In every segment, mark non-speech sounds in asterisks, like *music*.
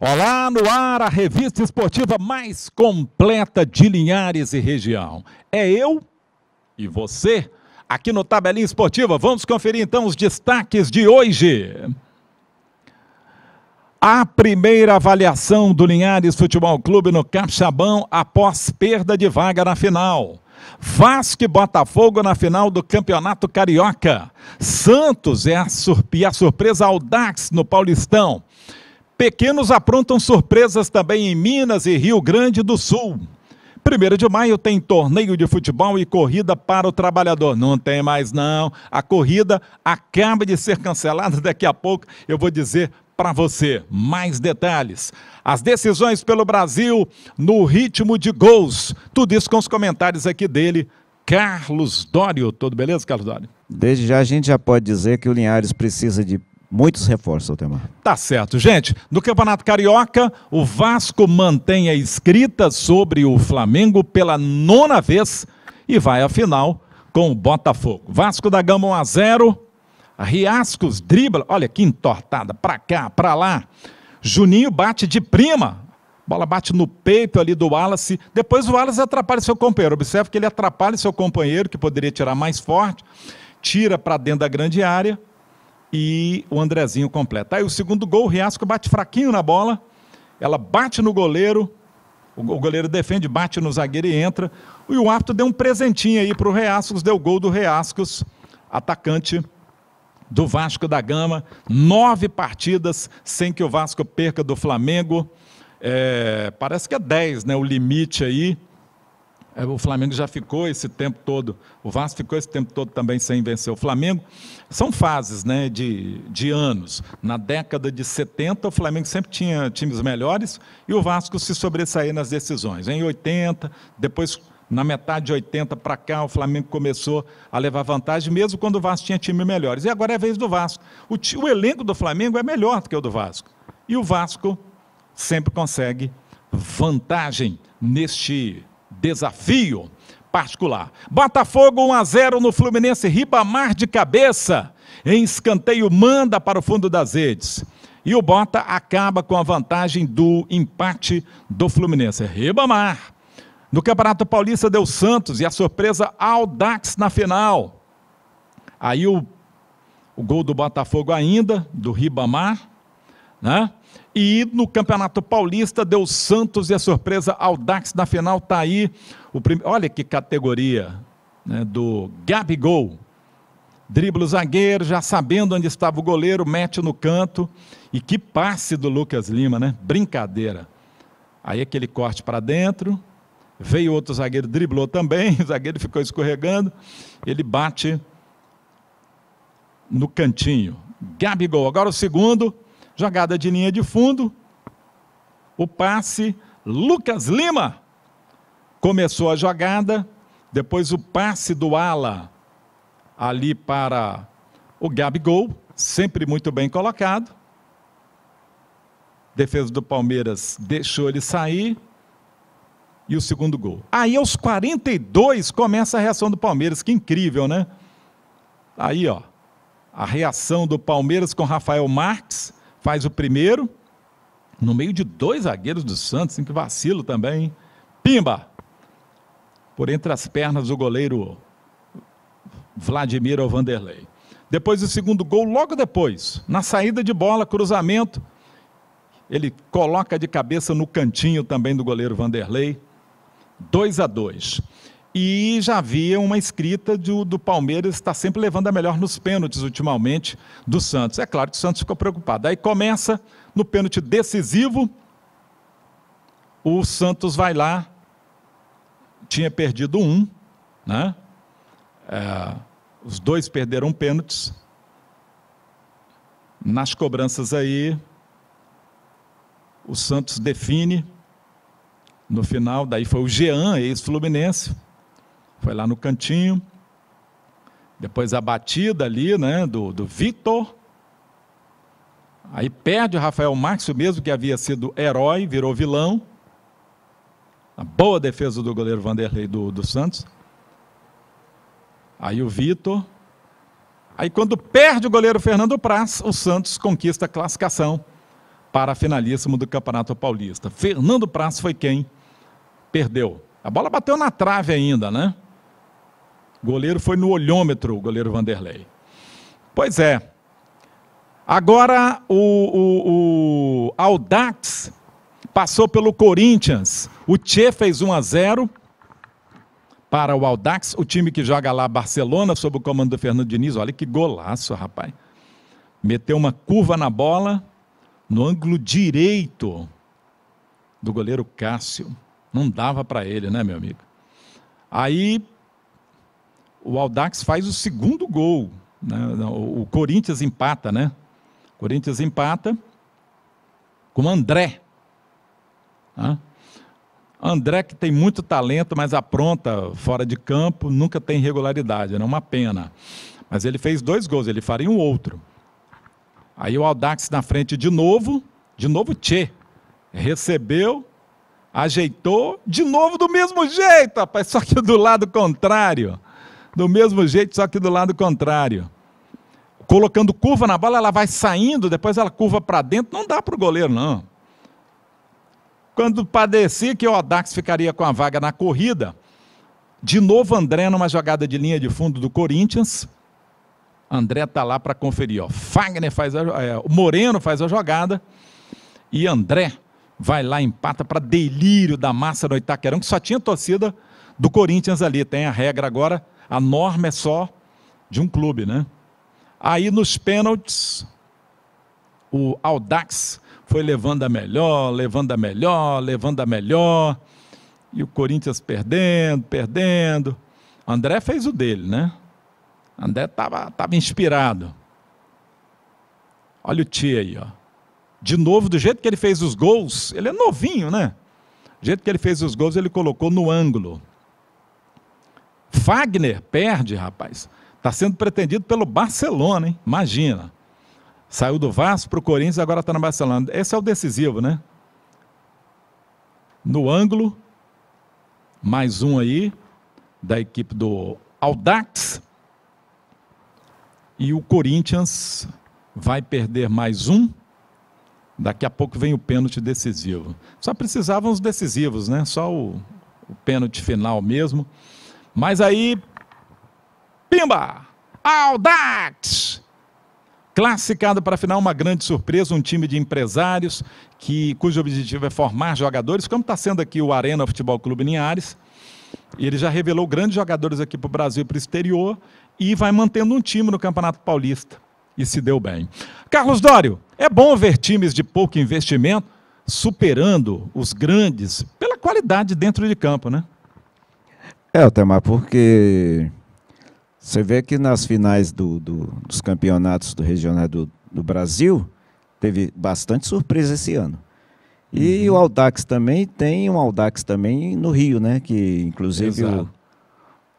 Olá, no ar, a revista esportiva mais completa de Linhares e região. É eu e você aqui no Tabelinha Esportiva. Vamos conferir então os destaques de hoje. A primeira avaliação do Linhares Futebol Clube no Capixabão após perda de vaga na final. Vasco e Botafogo na final do Campeonato Carioca. Santos é a e a surpresa ao Dax no Paulistão. Pequenos aprontam surpresas também em Minas e Rio Grande do Sul. 1 de maio tem torneio de futebol e corrida para o trabalhador. Não tem mais, não. A corrida acaba de ser cancelada. Daqui a pouco eu vou dizer para você mais detalhes. As decisões pelo Brasil no ritmo de gols. Tudo isso com os comentários aqui dele, Carlos Dório. Tudo beleza, Carlos Dório? Desde já a gente já pode dizer que o Linhares precisa de Muitos reforços, Altemar. Tá certo, gente. No Campeonato Carioca, o Vasco mantém a escrita sobre o Flamengo pela nona vez e vai à final com o Botafogo. Vasco da Gama 1 a 0. Riascos dribla, olha que entortada, pra cá, pra lá. Juninho bate de prima. Bola bate no peito ali do Wallace. Depois o Wallace atrapalha seu companheiro. Observe que ele atrapalha seu companheiro, que poderia tirar mais forte. Tira para dentro da grande área e o Andrezinho completa. Aí o segundo gol, o Riasco bate fraquinho na bola, ela bate no goleiro, o goleiro defende, bate no zagueiro e entra. E o árbitro deu um presentinho aí para o Reascos, deu gol do Reascos, atacante do Vasco da Gama. Nove partidas sem que o Vasco perca do Flamengo. É, parece que é dez, né? O limite aí. É, o Flamengo já ficou esse tempo todo, o Vasco ficou esse tempo todo também sem vencer o Flamengo. São fases né, de, de anos. Na década de 70, o Flamengo sempre tinha times melhores e o Vasco se sobressair nas decisões. Em 80, depois na metade de 80 para cá, o Flamengo começou a levar vantagem, mesmo quando o Vasco tinha time melhores. E agora é a vez do Vasco. O, o elenco do Flamengo é melhor do que o do Vasco. E o Vasco sempre consegue vantagem neste desafio particular. Botafogo 1 a 0 no Fluminense, Ribamar de cabeça, em escanteio manda para o fundo das redes. E o Bota acaba com a vantagem do empate do Fluminense. Ribamar. No Campeonato Paulista deu Santos e a surpresa ao Dax na final. Aí o, o gol do Botafogo ainda, do Ribamar, né? E no Campeonato Paulista deu Santos e a surpresa ao Dax na final. Tá aí o prim... Olha que categoria né, do Gabigol. Dribla o zagueiro, já sabendo onde estava o goleiro, mete no canto. E que passe do Lucas Lima, né? Brincadeira. Aí aquele corte para dentro, veio outro zagueiro, driblou também, *laughs* o zagueiro ficou escorregando, ele bate no cantinho. Gabigol. Agora o segundo, jogada de linha de fundo, o passe, Lucas Lima começou a jogada, depois o passe do ala ali para o Gabigol, sempre muito bem colocado. Defesa do Palmeiras deixou ele sair. E o segundo gol. Aí aos 42 começa a reação do Palmeiras, que incrível, né? Aí, ó, a reação do Palmeiras com Rafael Marques, faz o primeiro, no meio de dois zagueiros do Santos, em que vacilo também, hein? pimba! Por entre as pernas do goleiro Vladimir Vanderlei. Depois do segundo gol, logo depois, na saída de bola, cruzamento, ele coloca de cabeça no cantinho também do goleiro Vanderlei. 2 a 2. E já havia uma escrita do, do Palmeiras está sempre levando a melhor nos pênaltis ultimamente do Santos. É claro que o Santos ficou preocupado. Aí começa no pênalti decisivo, o Santos vai lá, tinha perdido um, né? É, os dois perderam pênaltis. Nas cobranças aí, o Santos define no final, daí foi o Jean, ex-fluminense, foi lá no cantinho. Depois a batida ali, né, do, do Vitor. Aí perde o Rafael Márcio mesmo que havia sido herói, virou vilão. A boa defesa do goleiro Vanderlei do, do Santos. Aí o Vitor. Aí quando perde o goleiro Fernando Praz, o Santos conquista a classificação para a finalíssima do Campeonato Paulista. Fernando Praz foi quem perdeu. A bola bateu na trave ainda, né? goleiro foi no olhômetro, o goleiro Vanderlei. Pois é. Agora o, o, o Audax passou pelo Corinthians. O Tchê fez 1 a 0 para o Audax, o time que joga lá Barcelona, sob o comando do Fernando Diniz. Olha que golaço, rapaz. Meteu uma curva na bola no ângulo direito do goleiro Cássio. Não dava para ele, né, meu amigo? Aí o Aldax faz o segundo gol. Né? O Corinthians empata, né? O Corinthians empata com o André. Né? André que tem muito talento, mas apronta fora de campo, nunca tem regularidade, é né? uma pena. Mas ele fez dois gols, ele faria um outro. Aí o Aldax na frente de novo, de novo Tchê. Recebeu, ajeitou, de novo do mesmo jeito, rapaz, só que do lado contrário do mesmo jeito, só que do lado contrário. Colocando curva na bola, ela vai saindo, depois ela curva para dentro, não dá para o goleiro, não. Quando padecia que o Odax ficaria com a vaga na corrida, de novo André numa jogada de linha de fundo do Corinthians. André tá lá para conferir. Ó. Fagner faz a, é, o Moreno faz a jogada e André vai lá empata para delírio da massa no Itaquerão, que só tinha torcida do Corinthians ali. Tem a regra agora a norma é só de um clube, né? Aí nos pênaltis, o Audax foi levando a melhor, levando a melhor, levando a melhor. E o Corinthians perdendo, perdendo. André fez o dele, né? André estava tava inspirado. Olha o Tia aí, ó. De novo, do jeito que ele fez os gols, ele é novinho, né? Do jeito que ele fez os gols, ele colocou no ângulo. Fagner perde, rapaz. Está sendo pretendido pelo Barcelona, hein? Imagina. Saiu do Vasco para o Corinthians, agora está no Barcelona. Esse é o decisivo, né? No ângulo, mais um aí, da equipe do Audax. E o Corinthians vai perder mais um. Daqui a pouco vem o pênalti decisivo. Só precisavam os decisivos, né? Só o, o pênalti final mesmo. Mas aí, pimba! Aldax! Classificado para a final, uma grande surpresa, um time de empresários que, cujo objetivo é formar jogadores, como está sendo aqui o Arena Futebol Clube Linhares. E ele já revelou grandes jogadores aqui para o Brasil e para o exterior e vai mantendo um time no Campeonato Paulista. E se deu bem. Carlos Dório, é bom ver times de pouco investimento superando os grandes pela qualidade dentro de campo, né? É, Otamar, porque você vê que nas finais do, do, dos campeonatos do regional do, do, Brasil, teve bastante surpresa esse ano. E uhum. o Aldax também tem um Aldax também no Rio, né? Que inclusive o,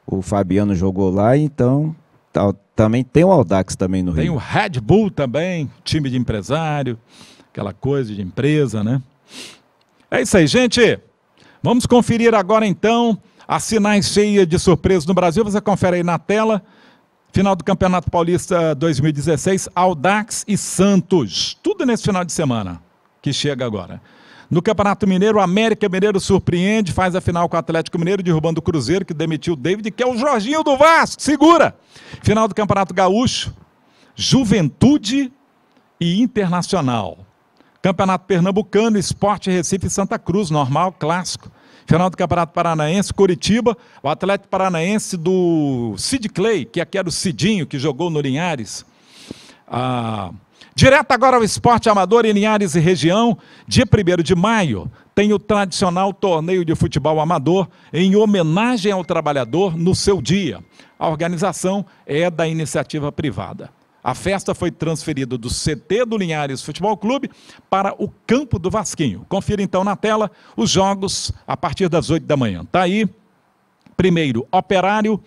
o, Fabiano jogou lá, então tá, também tem o Aldax também no tem Rio. Tem o Red Bull também, time de empresário, aquela coisa de empresa, né? É isso aí, gente. Vamos conferir agora então Há sinais cheia de surpresa no Brasil, você confere aí na tela. Final do Campeonato Paulista 2016, Aldax e Santos. Tudo nesse final de semana que chega agora. No Campeonato Mineiro, o América Mineiro surpreende, faz a final com o Atlético Mineiro, derrubando o Cruzeiro, que demitiu o David, que é o Jorginho do Vasco, segura! Final do Campeonato Gaúcho, Juventude e Internacional. Campeonato Pernambucano, Esporte Recife e Santa Cruz, normal, clássico. Final do Campeonato Paranaense, Curitiba, o atleta Paranaense do Sid Clay, que aqui era o Cidinho, que jogou no Linhares. Ah, direto agora ao esporte amador em Linhares e região, dia 1 de maio, tem o tradicional torneio de futebol amador em homenagem ao trabalhador no seu dia. A organização é da iniciativa privada. A festa foi transferida do CT do Linhares Futebol Clube para o campo do Vasquinho. Confira então na tela os jogos a partir das 8 da manhã. Tá aí. Primeiro, Operário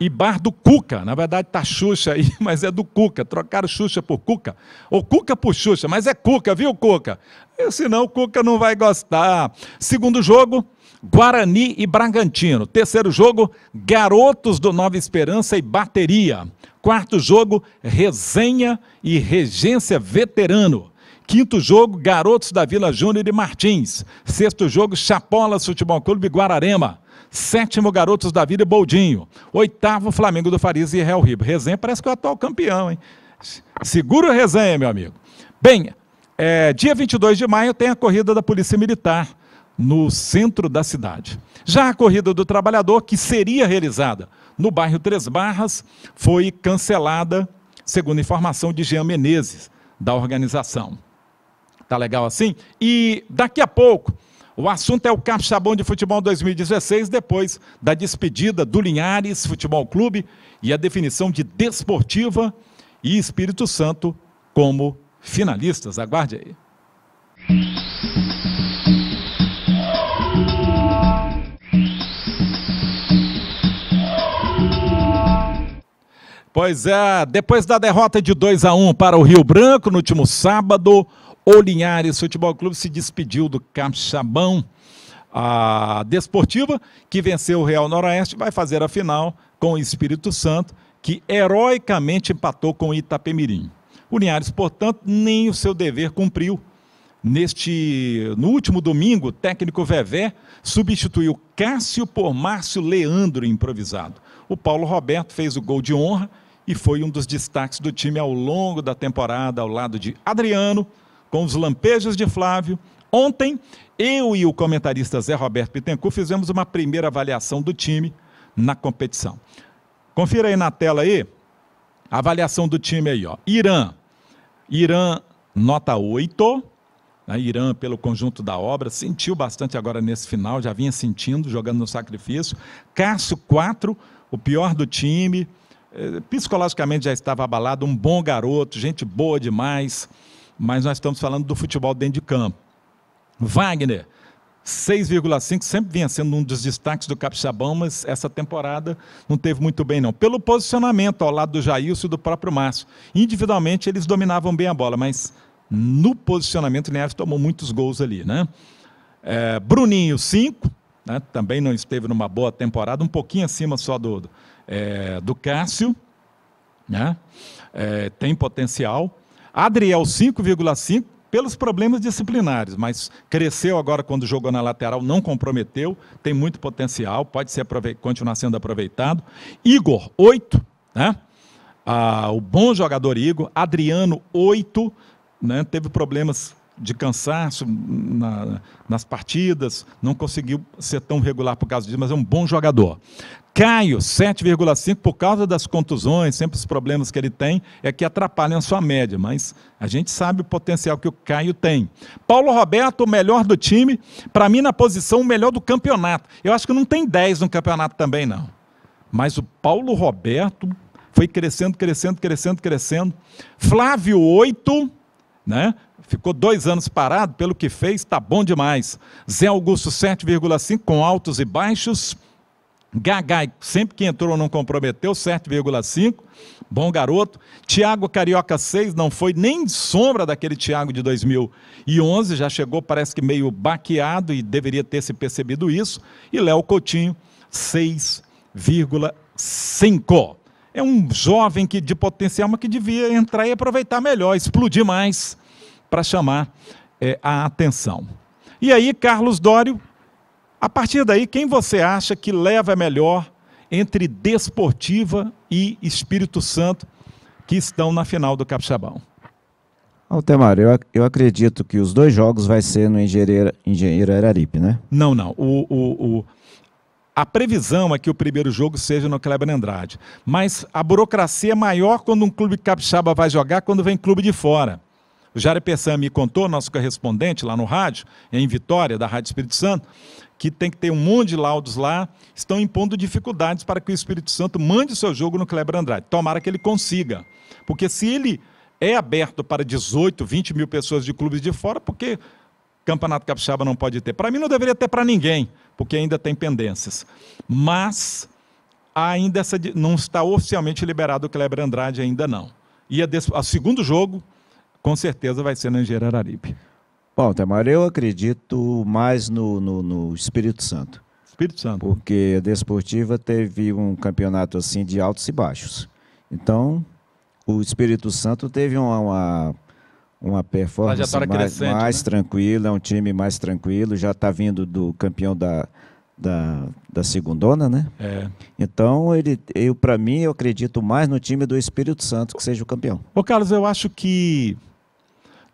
e bar do Cuca. Na verdade está Xuxa aí, *laughs* mas é do Cuca. Trocaram Xuxa por Cuca. Ou Cuca por Xuxa, mas é Cuca, viu, Cuca? Eu, senão o Cuca não vai gostar. Segundo jogo, Guarani e Bragantino. Terceiro jogo, Garotos do Nova Esperança e Bateria. Quarto jogo, Resenha e Regência Veterano. Quinto jogo, Garotos da Vila Júnior e Martins. Sexto jogo, Chapolas Futebol Clube Guararema. Sétimo, Garotos da Vida e Boldinho. Oitavo, Flamengo do Farias e Real Ribeiro. Resenha parece que é o atual campeão, hein? Segura o resenha, meu amigo. Bem, é, dia 22 de maio tem a corrida da Polícia Militar no centro da cidade. Já a corrida do trabalhador, que seria realizada no bairro Três Barras, foi cancelada, segundo informação de Jean Menezes, da organização. Tá legal assim? E daqui a pouco o assunto é o Capixabão de Futebol 2016, depois da despedida do Linhares Futebol Clube e a definição de Desportiva e Espírito Santo como finalistas. Aguarde aí. Pois é, depois da derrota de 2 a 1 para o Rio Branco no último sábado, o Linhares Futebol Clube se despediu do Capixabão. A Desportiva, que venceu o Real Noroeste, vai fazer a final com o Espírito Santo, que heroicamente empatou com o Itapemirim. O Linhares, portanto, nem o seu dever cumpriu. Neste, no último domingo, o técnico Vevé substituiu Cássio por Márcio Leandro improvisado. O Paulo Roberto fez o gol de honra e foi um dos destaques do time ao longo da temporada, ao lado de Adriano, com os lampejos de Flávio. Ontem, eu e o comentarista Zé Roberto Pitencu fizemos uma primeira avaliação do time na competição. Confira aí na tela aí, a avaliação do time aí, ó. Irã, Irã nota 8, a né? Irã, pelo conjunto da obra, sentiu bastante agora nesse final, já vinha sentindo, jogando no sacrifício. Cássio, 4, o pior do time. Eh, psicologicamente já estava abalado, um bom garoto, gente boa demais mas nós estamos falando do futebol dentro de campo. Wagner, 6,5, sempre vinha sendo um dos destaques do Capixabão, mas essa temporada não teve muito bem, não. Pelo posicionamento ao lado do Jailson e do próprio Márcio. Individualmente, eles dominavam bem a bola, mas no posicionamento, o Neves tomou muitos gols ali, né? É, Bruninho, 5, né? também não esteve numa boa temporada, um pouquinho acima só do, do, é, do Cássio, né? É, tem potencial. Adriel 5,5 pelos problemas disciplinares, mas cresceu agora quando jogou na lateral, não comprometeu, tem muito potencial, pode ser continuar sendo aproveitado. Igor, 8, né? Ah, o bom jogador Igor. Adriano, 8, né? teve problemas de cansaço na, nas partidas, não conseguiu ser tão regular por causa disso, mas é um bom jogador. Caio, 7,5 por causa das contusões, sempre os problemas que ele tem, é que atrapalham a sua média, mas a gente sabe o potencial que o Caio tem. Paulo Roberto, o melhor do time, para mim na posição o melhor do campeonato. Eu acho que não tem 10 no campeonato também não. Mas o Paulo Roberto foi crescendo, crescendo, crescendo, crescendo. Flávio 8, né? ficou dois anos parado, pelo que fez, está bom demais. Zé Augusto 7,5 com altos e baixos. Gagai, sempre que entrou não comprometeu, 7,5, bom garoto. Tiago Carioca 6 não foi nem sombra daquele Tiago de 2011, já chegou parece que meio baqueado e deveria ter se percebido isso. E Léo Coutinho 6,5. É um jovem que de potencial, mas que devia entrar e aproveitar melhor, explodir mais para chamar é, a atenção. E aí, Carlos Dório, a partir daí, quem você acha que leva melhor entre Desportiva e Espírito Santo, que estão na final do Capixabão? Altemar, eu, eu acredito que os dois jogos vai ser no Engenheiro, Engenheiro Araripe, né? Não, não. O, o, o, a previsão é que o primeiro jogo seja no Kleber Andrade. Mas a burocracia é maior quando um clube capixaba vai jogar quando vem clube de fora. O Jair Pessan me contou, nosso correspondente lá no rádio, em Vitória, da Rádio Espírito Santo, que tem que ter um monte de laudos lá, estão impondo dificuldades para que o Espírito Santo mande o seu jogo no Kleber Andrade. Tomara que ele consiga. Porque se ele é aberto para 18, 20 mil pessoas de clubes de fora, porque Campeonato Capixaba não pode ter. Para mim não deveria ter para ninguém, porque ainda tem pendências. Mas ainda essa, não está oficialmente liberado o Kleber Andrade, ainda não. E a, a segundo jogo, com certeza vai ser na Engenheiro Araripe. Bom, Tamara, eu acredito mais no, no, no Espírito Santo. Espírito Santo. Porque a Desportiva teve um campeonato assim de altos e baixos. Então, o Espírito Santo teve uma, uma, uma performance mais, mais né? tranquila, é um time mais tranquilo, já está vindo do campeão da, da, da segundona, né? É. Então, ele, eu para mim, eu acredito mais no time do Espírito Santo que seja o campeão. Ô Carlos, eu acho que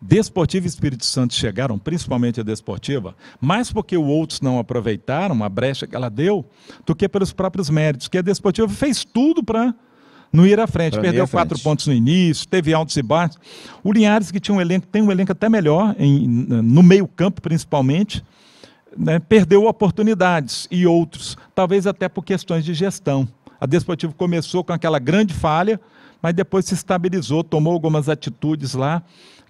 Desportiva e Espírito Santo chegaram, principalmente a Desportiva, mais porque os outros não aproveitaram a brecha que ela deu, do que pelos próprios méritos, que a Desportiva fez tudo para não ir à frente. Pra Perdeu quatro frente. pontos no início, teve altos e baixos. O Linhares, que tinha um elenco, tem um elenco até melhor, em, no meio-campo principalmente, né, perdeu oportunidades e outros, talvez até por questões de gestão. A Desportivo começou com aquela grande falha, mas depois se estabilizou, tomou algumas atitudes lá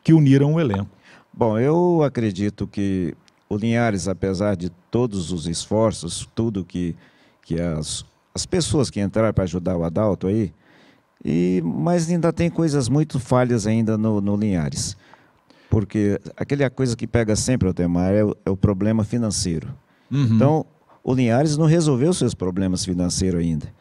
que uniram o elenco. Bom, eu acredito que o Linhares, apesar de todos os esforços, tudo que, que as, as pessoas que entraram para ajudar o Adalto aí, e, mas ainda tem coisas muito falhas ainda no, no Linhares. Porque aquela coisa que pega sempre o Temar é, o, é o problema financeiro. Uhum. Então, o Linhares não resolveu seus problemas financeiros ainda.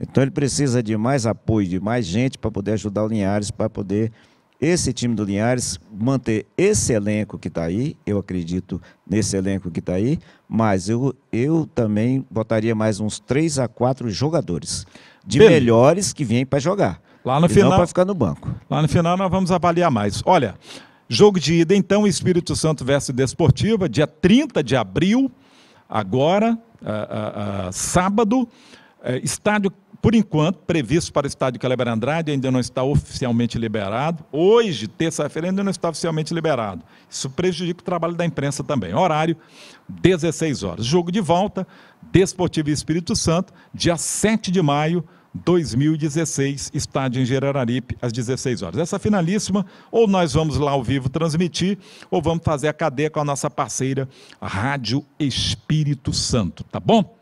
Então, ele precisa de mais apoio, de mais gente para poder ajudar o Linhares, para poder esse time do Linhares, manter esse elenco que está aí, eu acredito nesse elenco que está aí, mas eu, eu também botaria mais uns 3 a 4 jogadores de Beleza. melhores que vêm para jogar. Lá no final. Não para ficar no banco. Lá no final nós vamos avaliar mais. Olha, jogo de ida então, Espírito Santo versus Desportiva, dia 30 de abril, agora, uh, uh, uh, sábado, eh, estádio por enquanto, previsto para o estádio Kleber Andrade, ainda não está oficialmente liberado. Hoje, terça-feira, ainda não está oficialmente liberado. Isso prejudica o trabalho da imprensa também. Horário, 16 horas. Jogo de volta, Desportivo Espírito Santo, dia 7 de maio, 2016, estádio em Gerararipe, às 16 horas. Essa é finalíssima, ou nós vamos lá ao vivo transmitir, ou vamos fazer a cadeia com a nossa parceira Rádio Espírito Santo, tá bom?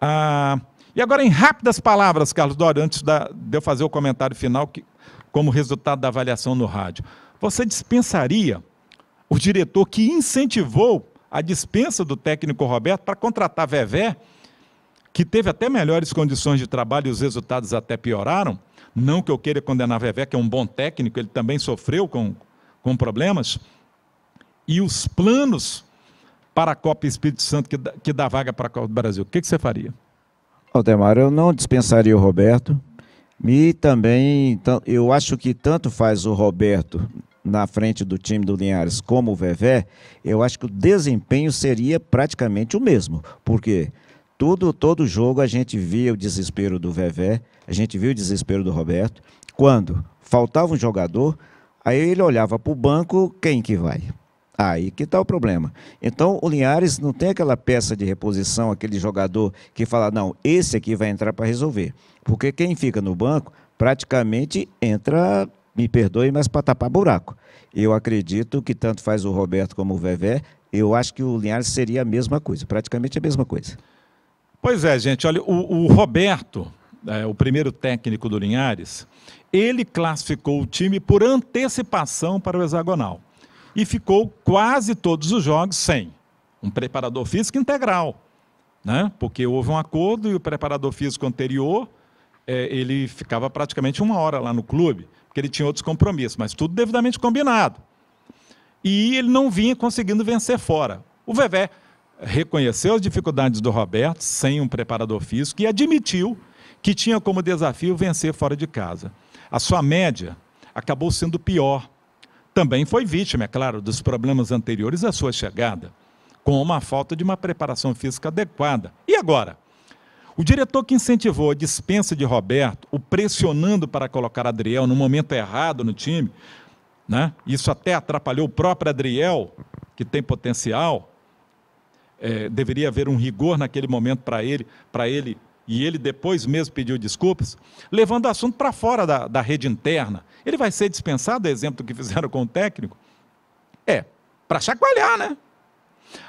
Ah, e agora, em rápidas palavras, Carlos Dória, antes da, de eu fazer o comentário final, que, como resultado da avaliação no rádio, você dispensaria o diretor que incentivou a dispensa do técnico Roberto para contratar Vevé, que teve até melhores condições de trabalho e os resultados até pioraram? Não que eu queira condenar Vevé, que é um bom técnico, ele também sofreu com, com problemas. E os planos para a Copa Espírito Santo que dá, que dá vaga para a Copa do Brasil, o que, que você faria? Aldemar, eu não dispensaria o Roberto. E também, eu acho que tanto faz o Roberto na frente do time do Linhares como o Vevé, eu acho que o desempenho seria praticamente o mesmo. Porque tudo, todo jogo a gente via o desespero do Vevé, a gente via o desespero do Roberto. Quando faltava um jogador, aí ele olhava para o banco, quem que vai? Aí que está o problema. Então, o Linhares não tem aquela peça de reposição, aquele jogador que fala, não, esse aqui vai entrar para resolver. Porque quem fica no banco praticamente entra, me perdoe, mas para tapar buraco. Eu acredito que tanto faz o Roberto como o Vevé, eu acho que o Linhares seria a mesma coisa, praticamente a mesma coisa. Pois é, gente, olha, o, o Roberto, é, o primeiro técnico do Linhares, ele classificou o time por antecipação para o hexagonal e ficou quase todos os jogos sem um preparador físico integral, né? porque houve um acordo e o preparador físico anterior é, ele ficava praticamente uma hora lá no clube, porque ele tinha outros compromissos, mas tudo devidamente combinado. E ele não vinha conseguindo vencer fora. O Vevé reconheceu as dificuldades do Roberto sem um preparador físico e admitiu que tinha como desafio vencer fora de casa. A sua média acabou sendo pior também foi vítima, é claro, dos problemas anteriores à sua chegada, com uma falta de uma preparação física adequada. E agora? O diretor que incentivou a dispensa de Roberto, o pressionando para colocar Adriel no momento errado no time, né? isso até atrapalhou o próprio Adriel, que tem potencial. É, deveria haver um rigor naquele momento para ele, para ele e ele depois mesmo pediu desculpas, levando o assunto para fora da, da rede interna. Ele vai ser dispensado, exemplo do que fizeram com o técnico? É, para chacoalhar, né?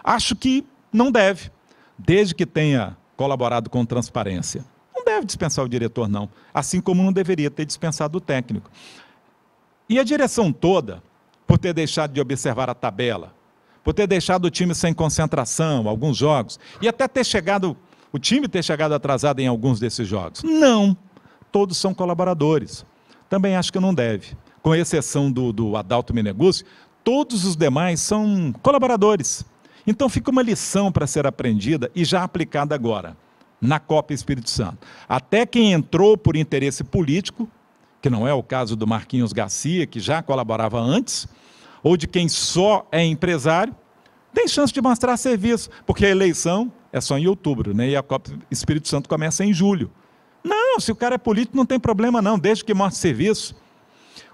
Acho que não deve, desde que tenha colaborado com transparência. Não deve dispensar o diretor, não, assim como não deveria ter dispensado o técnico. E a direção toda, por ter deixado de observar a tabela, por ter deixado o time sem concentração, alguns jogos, e até ter chegado o time ter chegado atrasado em alguns desses jogos. Não, todos são colaboradores. Também acho que não deve. Com exceção do, do Adalto Meneguzzi, todos os demais são colaboradores. Então fica uma lição para ser aprendida e já aplicada agora, na Copa Espírito Santo. Até quem entrou por interesse político, que não é o caso do Marquinhos Garcia, que já colaborava antes, ou de quem só é empresário, tem chance de mostrar serviço, porque a eleição é só em outubro, né? E a Copa Espírito Santo começa em julho. Não, se o cara é político, não tem problema, não, desde que mostre serviço.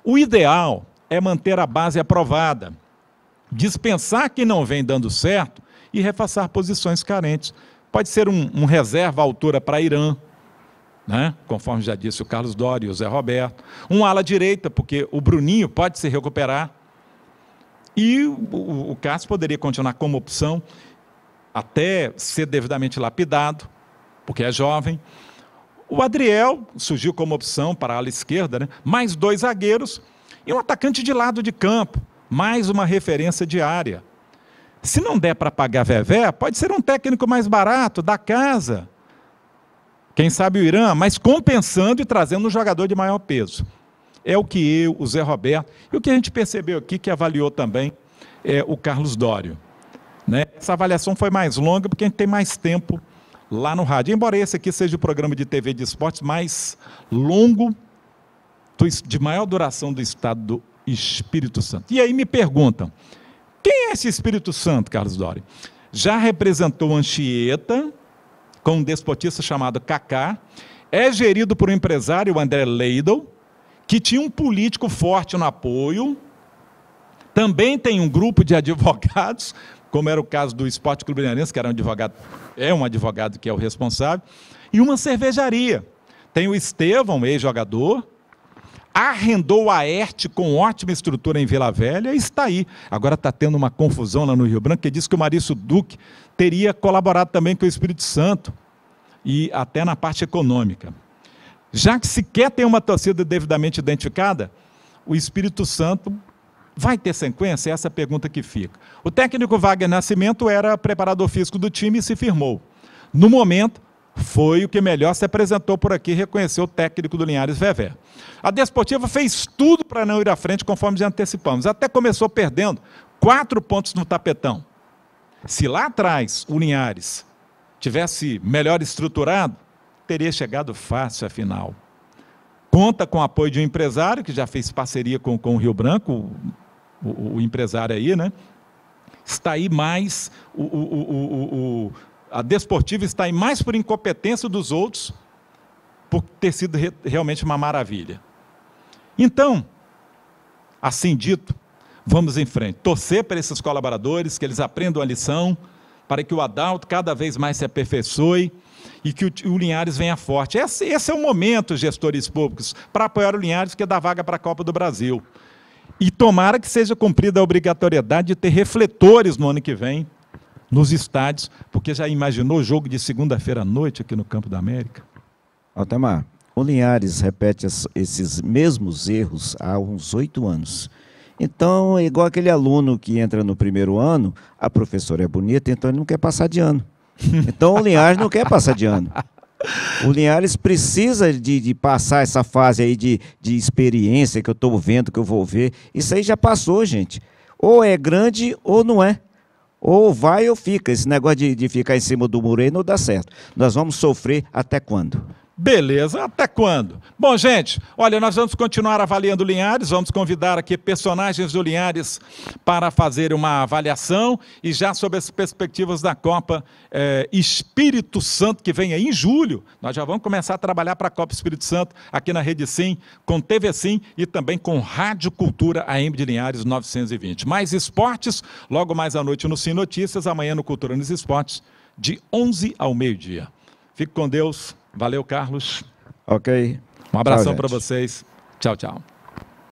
O ideal é manter a base aprovada, dispensar quem não vem dando certo e refaçar posições carentes. Pode ser um, um reserva à altura para Irã, né? conforme já disse o Carlos Dória e o Zé Roberto. Um ala direita, porque o Bruninho pode se recuperar. E o, o Cássio poderia continuar como opção até ser devidamente lapidado, porque é jovem. O Adriel surgiu como opção para a ala esquerda, né? mais dois zagueiros e um atacante de lado de campo, mais uma referência de área. Se não der para pagar Vevé, pode ser um técnico mais barato, da casa. Quem sabe o Irã, mas compensando e trazendo um jogador de maior peso é o que eu, o Zé Roberto, e o que a gente percebeu aqui, que avaliou também é o Carlos Dório. Né? Essa avaliação foi mais longa, porque a gente tem mais tempo lá no rádio. Embora esse aqui seja o programa de TV de esportes mais longo, de maior duração do estado do Espírito Santo. E aí me perguntam, quem é esse Espírito Santo, Carlos Dório? Já representou Anchieta, com um desportista chamado Kaká, é gerido por um empresário, o André Leidel, que tinha um político forte no apoio, também tem um grupo de *laughs* advogados, como era o caso do Esporte Clube Brilhanense, que era um advogado, é um advogado que é o responsável, e uma cervejaria. Tem o Estevão, ex-jogador, arrendou a Erte com ótima estrutura em Vila Velha e está aí. Agora está tendo uma confusão lá no Rio Branco, que diz que o Marício Duque teria colaborado também com o Espírito Santo e até na parte econômica já que sequer tem uma torcida devidamente identificada, o Espírito Santo vai ter sequência? Essa é a pergunta que fica. O técnico Wagner Nascimento era preparador físico do time e se firmou. No momento, foi o que melhor se apresentou por aqui, reconheceu o técnico do Linhares Vevé. A Desportiva fez tudo para não ir à frente, conforme já antecipamos. Até começou perdendo quatro pontos no tapetão. Se lá atrás o Linhares tivesse melhor estruturado, teria chegado fácil à final. Conta com o apoio de um empresário que já fez parceria com, com o Rio Branco, o, o, empresário aí, né? Está aí mais, o, o, a Desportiva está aí mais por incompetência dos outros, por ter sido re, realmente uma maravilha. Então, assim dito, vamos em frente. Torcer para esses colaboradores, que eles aprendam a lição, para que o Adalto cada vez mais se aperfeiçoe e que o, o Linhares venha forte. Esse, esse, é o momento, gestores públicos, para apoiar o Linhares, que é dá vaga para a Copa do Brasil. E tomara que seja cumprida a obrigatoriedade de ter refletores no ano que vem nos estádios, porque já imaginou o jogo de segunda-feira à noite aqui no Campo da América? Altamar, o Linhares repete esses mesmos erros há uns oito anos. Então, é igual aquele aluno que entra no primeiro ano, a professora é bonita, então ele não quer passar de ano. Então o Linhares não quer passar de ano. O Linhares precisa de, de, passar essa fase aí de, de experiência que eu estou vendo, que eu vou ver. Isso aí já passou, gente. Ou é grande ou não é. Ou vai ou fica. Esse negócio de, de ficar em cima do muro aí não dá certo. Nós vamos sofrer até quando? Beleza, até quando? Bom, gente, olha, nós vamos continuar avaliando Linhares, vamos convidar aqui personagens do Linhares para fazer uma avaliação e já sobre as perspectivas da Copa é, Espírito Santo, que vem aí em julho, nós já vamos começar a trabalhar para a Copa Espírito Santo aqui na Rede Sim, com TV Sim e também com Rádio Cultura AM de Linhares 920. Mais esportes, logo mais à noite no Sim Notícias, amanhã no Cultura nos Esportes, de 11 ao meio-dia. Fique com Deus. Valeu, Carlos. Ok. Um abração para vocês. Tchau, tchau.